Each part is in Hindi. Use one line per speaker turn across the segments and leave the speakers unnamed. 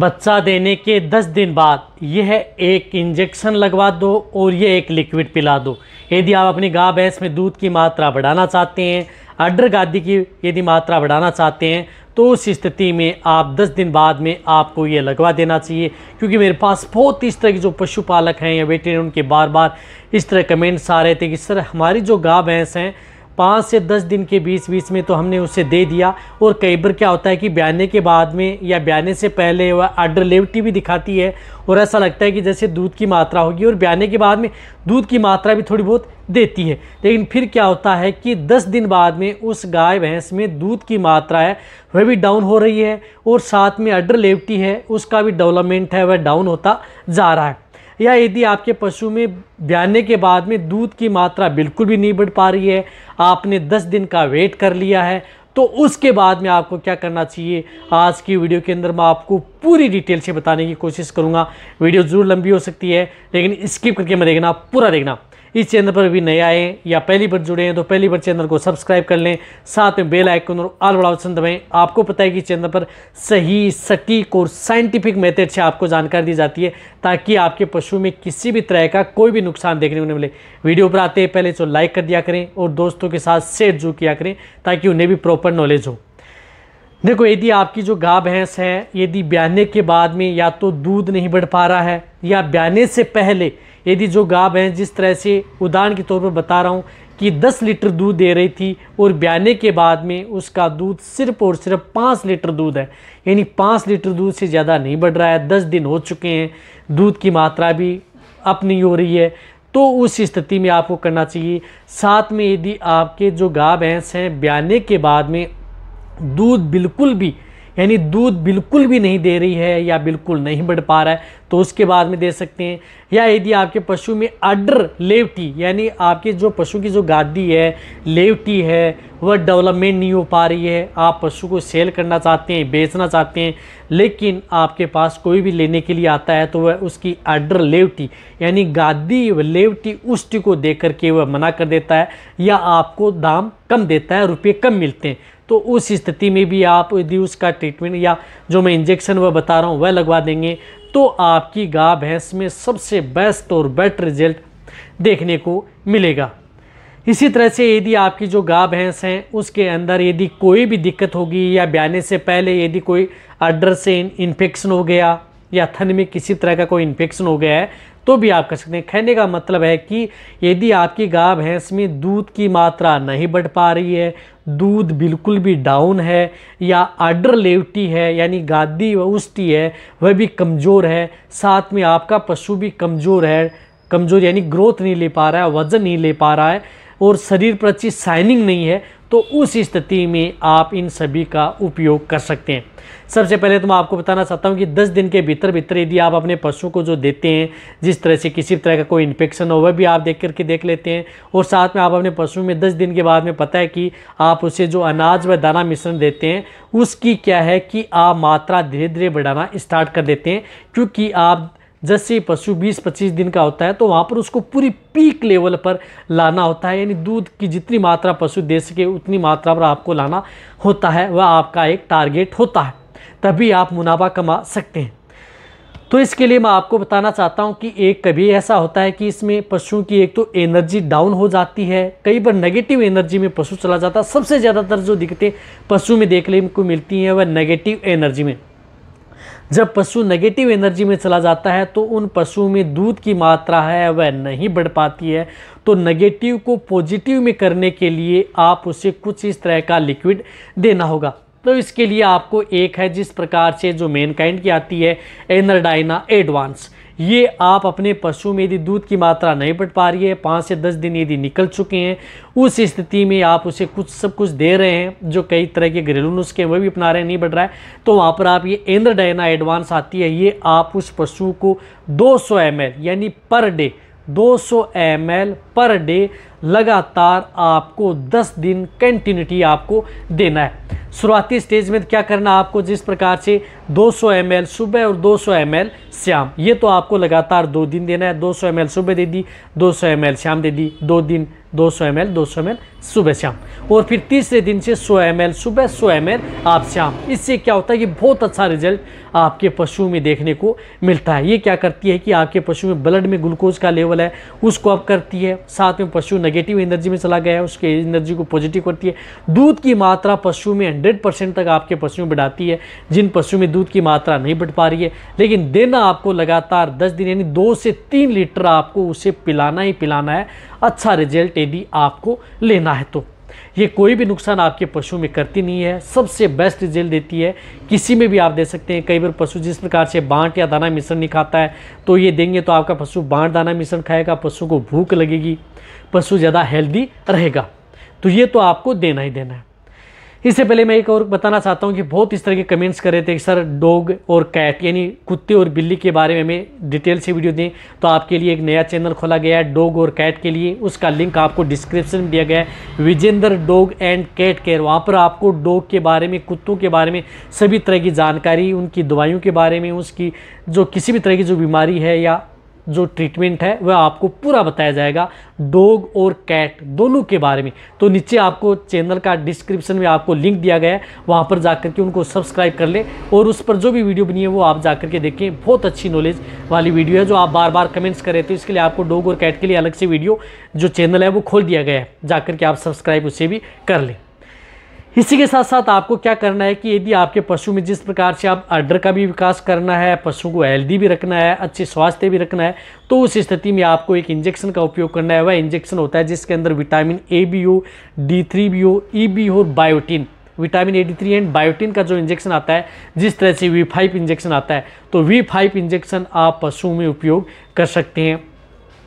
बच्चा देने के 10 दिन बाद यह एक इंजेक्शन लगवा दो और यह एक लिक्विड पिला दो यदि आप अपनी गाय भैंस में दूध की मात्रा बढ़ाना चाहते हैं अड्र गादी की यदि मात्रा बढ़ाना चाहते हैं तो उस स्थिति में आप 10 दिन बाद में आपको ये लगवा देना चाहिए क्योंकि मेरे पास बहुत इस तरह के जो पशुपालक हैं या बेटे उनके बार बार इस तरह कमेंट्स आ रहे थे कि सर हमारी जो गाय भैंस हैं पाँच से दस दिन के बीच बीच में तो हमने उसे दे दिया और कई बार क्या होता है कि ब्याने के बाद में या ब्याने से पहले वह अडरलेविटी भी दिखाती है और ऐसा लगता है कि जैसे दूध की मात्रा होगी और ब्याने के बाद में दूध की मात्रा भी थोड़ी बहुत देती है लेकिन फिर क्या होता है कि दस दिन बाद में उस गाय भैंस में दूध की मात्रा है वह भी डाउन हो रही है और साथ में अडर लेवटी है उसका भी डेवलपमेंट है वह डाउन होता जा रहा है या यदि आपके पशु में ब्याने के बाद में दूध की मात्रा बिल्कुल भी नहीं बढ़ पा रही है आपने 10 दिन का वेट कर लिया है तो उसके बाद में आपको क्या करना चाहिए आज की वीडियो के अंदर मैं आपको पूरी डिटेल से बताने की कोशिश करूँगा वीडियो ज़रूर लंबी हो सकती है लेकिन स्किप करके मैं देखना पूरा देखना इस चैनल पर भी नए आए या पहली बार जुड़े हैं तो पहली बार चैनल को सब्सक्राइब कर लें साथ में बेल आइकन और आल बड़ा ऑप्शन दबाएं आपको पता है कि चैनल पर सही सटीक और साइंटिफिक मेथड से आपको जानकारी दी जाती है ताकि आपके पशु में किसी भी तरह का कोई भी नुकसान देखने को मिले वीडियो पर आते हैं पहले तो लाइक कर दिया करें और दोस्तों के साथ शेयर जो किया करें ताकि उन्हें भी प्रॉपर नॉलेज हो देखो यदि आपकी जो गाय भैंस है यदि ब्याने के बाद में या तो दूध नहीं बढ़ पा रहा है या ब्याने से पहले यदि जो गाय भैंस जिस तरह से उदाहरण के तौर पर बता रहा हूँ कि 10 लीटर दूध दे रही थी और ब्याने के बाद में उसका दूध सिर्फ और सिर्फ पाँच लीटर दूध है यानी पाँच लीटर दूध से ज़्यादा नहीं बढ़ रहा है दस दिन हो चुके हैं दूध की मात्रा भी अपनी हो रही है तो उस स्थिति में आपको करना चाहिए साथ में यदि आपके जो गाय भैंस हैं ब्याने के बाद में दूध बिल्कुल भी यानी दूध बिल्कुल भी नहीं दे रही है या बिल्कुल नहीं बढ़ पा रहा है तो उसके बाद में दे सकते हैं या यदि आपके पशु में अडर लेवटी यानी आपके जो पशु की जो गादी है लेवटी है वह डेवलपमेंट नहीं हो पा रही है आप पशु को सेल करना चाहते हैं बेचना चाहते हैं लेकिन आपके पास कोई भी लेने के लिए आता है तो वह उसकी अडर लेवटी यानी गादी व लेवटी उष्टि को दे करके वह मना कर देता है या आपको दाम कम देता है रुपये कम मिलते हैं तो उस स्थिति में भी आप यदि उसका ट्रीटमेंट या जो मैं इंजेक्शन वह बता रहा हूँ वह लगवा देंगे तो आपकी गाय भैंस में सबसे बेस्ट और बेटर रिजल्ट देखने को मिलेगा इसी तरह से यदि आपकी जो गाय भैंस हैं उसके अंदर यदि कोई भी दिक्कत होगी या ब्याने से पहले यदि कोई अडर से इन्फेक्शन हो गया या थन में किसी तरह का कोई इन्फेक्शन हो गया है तो भी आप कर सकते हैं कहने का मतलब है कि यदि आपकी गाय भैंस में दूध की मात्रा नहीं बढ़ पा रही है दूध बिल्कुल भी डाउन है या आर्डर लेवटी है यानी गादी व उष्टी है वह भी कमज़ोर है साथ में आपका पशु भी कमज़ोर है कमज़ोर यानी ग्रोथ नहीं ले पा रहा है वज़न नहीं ले पा रहा है और शरीर पर अच्छी साइनिंग नहीं है तो उस स्थिति में आप इन सभी का उपयोग कर सकते हैं सबसे पहले तो मैं आपको बताना चाहता हूँ कि 10 दिन के भीतर भीतर यदि आप अपने पशु को जो देते हैं जिस तरह से किसी तरह का कोई इन्फेक्शन हो वह भी आप देख करके देख लेते हैं और साथ में आप अपने पशु में 10 दिन के बाद में पता है कि आप उसे जो अनाज व दाना मिश्रण देते हैं उसकी क्या है कि आप मात्रा धीरे धीरे बढ़ाना स्टार्ट कर देते हैं क्योंकि आप जैसे पशु 20-25 दिन का होता है तो वहाँ पर उसको पूरी पीक लेवल पर लाना होता है यानी दूध की जितनी मात्रा पशु दे सके उतनी मात्रा पर आपको लाना होता है वह आपका एक टारगेट होता है तभी आप मुनाफा कमा सकते हैं तो इसके लिए मैं आपको बताना चाहता हूँ कि एक कभी ऐसा होता है कि इसमें पशुओं की एक तो एनर्जी डाउन हो जाती है कई बार नेगेटिव एनर्जी में पशु चला जाता है सबसे ज़्यादातर जो दिक्कतें पशु में देखने को मिलती हैं वह नेगेटिव एनर्जी में जब पशु नेगेटिव एनर्जी में चला जाता है तो उन पशुओं में दूध की मात्रा है वह नहीं बढ़ पाती है तो नेगेटिव को पॉजिटिव में करने के लिए आप उसे कुछ इस तरह का लिक्विड देना होगा तो इसके लिए आपको एक है जिस प्रकार से जो मेनकाइंड की आती है एनरडाइना एडवांस ये आप अपने पशु में यदि दूध की मात्रा नहीं बढ़ पा रही है पाँच से दस दिन यदि निकल चुके हैं उस स्थिति में आप उसे कुछ सब कुछ दे रहे हैं जो कई तरह के घरेलू नुस्खे वह भी अपना रहे हैं नहीं बढ़ रहा है तो वहाँ पर आप ये इंद्र डायना एडवांस आती है ये आप उस पशु को दो सौ यानी पर डे 200 सौ पर डे लगातार आपको 10 दिन कंटिन्यूटी आपको देना है शुरुआती स्टेज में क्या करना आपको जिस प्रकार से 200 सौ सुबह और 200 सौ शाम ये तो आपको लगातार दो दिन देना है 200 सौ सुबह दे दी 200 सौ शाम दे दी दो दिन 200 सौ 200 एल सुबह शाम और फिर तीसरे दिन से 100 एम सुबह 100 एम आप शाम इससे क्या होता है कि बहुत अच्छा रिजल्ट आपके पशु में देखने को मिलता है ये क्या करती है कि आपके पशु में ब्लड में ग्लूकोज का लेवल है उसको अप करती है साथ में पशु नेगेटिव एनर्जी में चला गया है उसके एनर्जी को पॉजिटिव करती है दूध की मात्रा पशु में हंड्रेड परसेंट तक आपके पशु में बढ़ाती है जिन पशु में दूध की मात्रा नहीं बढ़ पा रही है लेकिन देना आपको लगातार दस दिन यानी दो से तीन लीटर आपको उसे पिलाना ही पिलाना है अच्छा रिजल्ट यदि आपको लेना है तो ये कोई भी नुकसान आपके पशु में करती नहीं है सबसे बेस्ट रिजल्ट देती है किसी में भी आप दे सकते हैं कई बार पशु जिस प्रकार से बांट या दाना मिश्रण नहीं खाता है तो ये देंगे तो आपका पशु बांट दाना मिश्रण खाएगा पशु को भूख लगेगी पशु ज़्यादा हेल्दी रहेगा तो ये तो आपको देना ही देना है इससे पहले मैं एक और बताना चाहता हूँ कि बहुत इस तरह के कमेंट्स कर रहे थे सर डॉग और कैट यानी कुत्ते और बिल्ली के बारे में हमें डिटेल से वीडियो दें तो आपके लिए एक नया चैनल खोला गया है डॉग और कैट के लिए उसका लिंक आपको डिस्क्रिप्शन में दिया गया है Vijendra dog and cat care वहाँ पर आपको डॉग के बारे में कुत्तों के बारे में सभी तरह की जानकारी उनकी दवाइयों के बारे में उसकी जो किसी भी तरह की जो बीमारी है या जो ट्रीटमेंट है वह आपको पूरा बताया जाएगा डॉग और कैट दोनों के बारे में तो नीचे आपको चैनल का डिस्क्रिप्शन में आपको लिंक दिया गया है वहाँ पर जाकर के उनको सब्सक्राइब कर लें और उस पर जो भी वीडियो बनी है वो आप जा के देखें बहुत अच्छी नॉलेज वाली वीडियो है जो आप बार बार कमेंट्स कर रहे थे इसके लिए आपको डॉग और कैट के लिए अलग से वीडियो जो चैनल है वो खोल दिया गया है जा के आप सब्सक्राइब उसे भी कर लें इसी के साथ साथ आपको क्या करना है कि यदि आपके पशु में जिस प्रकार से आप अर्डर का भी विकास करना है पशु को हेल्दी भी रखना है अच्छे स्वास्थ्य भी रखना है तो उस स्थिति में आपको एक इंजेक्शन का उपयोग करना है वह इंजेक्शन होता है जिसके अंदर विटामिन ए बी हो डी थ्री बी हो ई e बी हो biotin vitamin A D three and biotin का जो इंजेक्शन आता है जिस तरह से वी फाइव इंजेक्शन आता है तो वी फाइव इंजेक्शन आप पशुओं में उपयोग कर सकते हैं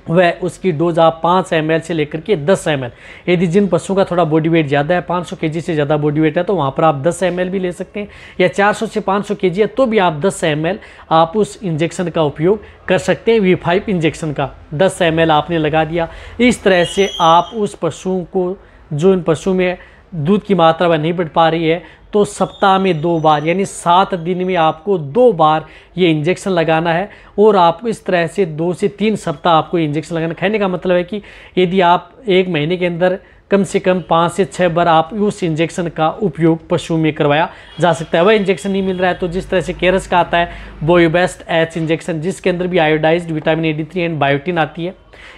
वह उसकी डोज आप पाँच एम से लेकर के दस एम यदि जिन पशुओं का थोड़ा बॉडी वेट ज़्यादा है पाँच सौ से ज़्यादा बॉडी वेट है तो वहाँ पर आप दस एम भी ले सकते हैं या चार सौ से पाँच सौ है तो भी आप दस एम आप उस इंजेक्शन का उपयोग कर सकते हैं वी फाइव इंजेक्शन का दस एम आपने लगा दिया इस तरह से आप उस पशुओं को जो इन पशुओं में दूध की मात्रा वह नहीं बढ़ पा रही है तो सप्ताह में दो बार यानी सात दिन में आपको दो बार ये इंजेक्शन लगाना है और आपको इस तरह से दो से तीन सप्ताह आपको इंजेक्शन लगाना खाने का मतलब है कि यदि आप एक महीने के अंदर कम से कम पाँच से छः बार आप उस इंजेक्शन का उपयोग पशु में करवाया जा सकता है वह इंजेक्शन नहीं मिल रहा है तो जिस तरह से केरस का आता है बोयोबेस्ट एच इंजेक्शन जिसके अंदर भी iodise vitamin A D three and biotin आती है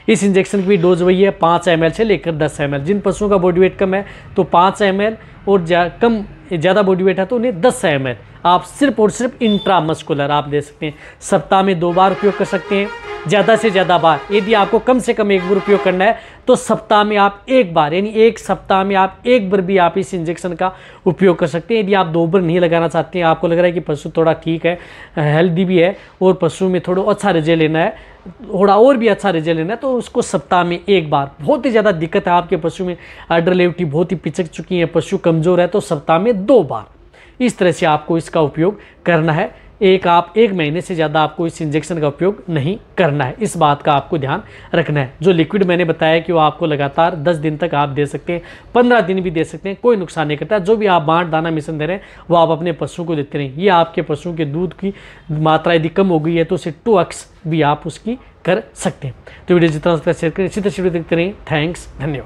इस इंजेक्शन की भी डोज वही है पाँच एम से लेकर दस एम जिन पशुओं का बॉडी वेट कम है तो पाँच एम और जा, कम ज़्यादा बॉडी वेट है तो उन्हें दस एम आप सिर्फ और सिर्फ इंट्रामस्कुलर आप ले सकते हैं सप्ताह में दो बार उपयोग कर सकते हैं ज़्यादा से ज़्यादा बार यदि आपको कम से कम एक बार उपयोग करना है तो सप्ताह में आप एक बार यानी एक सप्ताह में आप एक बार भी आप इस इंजेक्शन का उपयोग कर सकते हैं यदि आप दो बार नहीं लगाना चाहते हैं आपको लग रहा है कि पशु थोड़ा ठीक है हेल्दी भी है और पशु में थोड़ा अच्छा रिजल्ट लेना है थोड़ा और भी अच्छा रिजल्ट लेना है तो उसको सप्ताह में एक बार बहुत ही ज़्यादा दिक्कत है आपके पशु में अडर बहुत ही पिचक चुकी है पशु कमज़ोर है तो सप्ताह में दो बार इस तरह से आपको इसका उपयोग करना है एक आप एक महीने से ज़्यादा आपको इस इंजेक्शन का उपयोग नहीं करना है इस बात का आपको ध्यान रखना है जो लिक्विड मैंने बताया कि वो आपको लगातार 10 दिन तक आप दे सकते हैं 15 दिन भी दे सकते हैं कोई नुकसान नहीं करता जो भी आप बाँट दाना मिशन दे रहे हैं वो आप अपने पशुओं को देते रहें ये आपके पशुओं के दूध की मात्रा यदि कम हो गई है तो उसे टू अक्स भी आप उसकी कर सकते हैं तो वीडियो जितना शेयर करें इसी तरह देखते रहें थैंक्स धन्यवाद